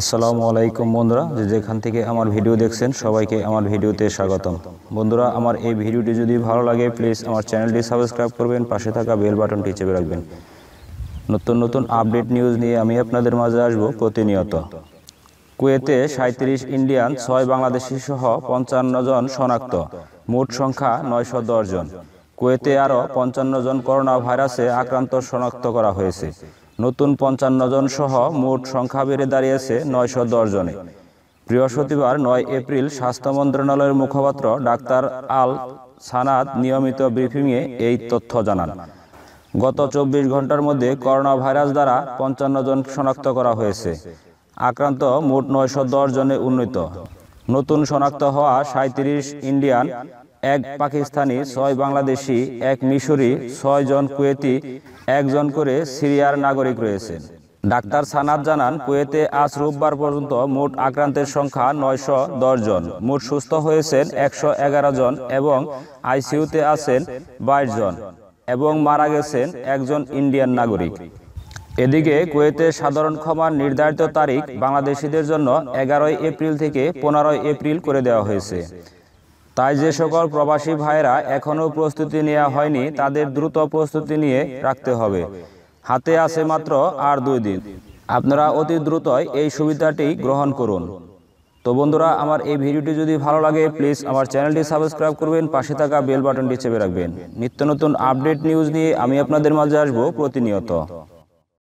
আসসালামু আলাইকুম বন্ধুরা যে যেখান থেকে আমার ভিডিও দেখছেন সবাইকে আমার ভিডিওতে স্বাগতম বন্ধুরা আমার এই ভিডিওটি যদি ভালো লাগে প্লিজ আমার চ্যানেলটি সাবস্ক্রাইব করবেন পাশে থাকা বেল বাটনটি চেপে রাখবেন নতুন নতুন আপডেট নিউজ নিয়ে আমি আপনাদের মাঝে আসব প্রতিনিয়ত কুয়েতে সাঁত্রিশ ইন্ডিয়ান ছয় বাংলাদেশি সহ পঞ্চান্ন জন শনাক্ত মোট সংখ্যা নয়শো জন কুয়েতে আরও পঞ্চান্ন জন করোনা ভাইরাসে আক্রান্ত শনাক্ত করা হয়েছে নতুন পঞ্চান্ন জন সহ মোট সংখ্যা বেড়ে দাঁড়িয়েছে নয়শো দশ জনে বৃহস্পতিবার নয় এপ্রিল স্বাস্থ্য মন্ত্রণালয়ের মুখপাত্র ডাক্তার আল সানাদ নিয়মিত ব্রিফিংয়ে এই তথ্য জানান গত চব্বিশ ঘন্টার মধ্যে করোনা ভাইরাস দ্বারা পঞ্চান্ন জন শনাক্ত করা হয়েছে আক্রান্ত মোট নয়শো দশ জনে উন্নীত নতুন শনাক্ত হওয়া সাঁত্রিশ ইন্ডিয়ান এক পাকিস্তানি ছয় বাংলাদেশি এক মিশরি ছয় জন কুয়েতি একজন করে সিরিয়ার নাগরিক রয়েছেন ডাক্তার সানাদ জানান কুয়েতে আজ রোববার পর্যন্ত মোট আক্রান্তের সংখ্যা নয়শো জন মোট সুস্থ হয়েছেন একশো এগারো জন এবং আইসিইউতে আছেন বাইশ জন এবং মারা গেছেন একজন ইন্ডিয়ান নাগরিক এদিকে কুয়েতে সাধারণ ক্ষমার নির্ধারিত তারিখ বাংলাদেশিদের জন্য এগারোই এপ্রিল থেকে পনেরোই এপ্রিল করে দেওয়া হয়েছে তাই যে সকল প্রবাসী ভাইরা এখনও প্রস্তুতি নেওয়া হয়নি তাদের দ্রুত প্রস্তুতি নিয়ে রাখতে হবে হাতে আছে মাত্র আর দুই দিন আপনারা অতি দ্রুতই এই সুবিধাটি গ্রহণ করুন তো বন্ধুরা আমার এই ভিডিওটি যদি ভালো লাগে প্লিজ আমার চ্যানেলটি সাবস্ক্রাইব করবেন পাশে থাকা বেল বাটনটি চেপে রাখবেন নিত্য নতুন আপডেট নিউজ নিয়ে আমি আপনাদের মাঝে আসবো প্রতিনিয়ত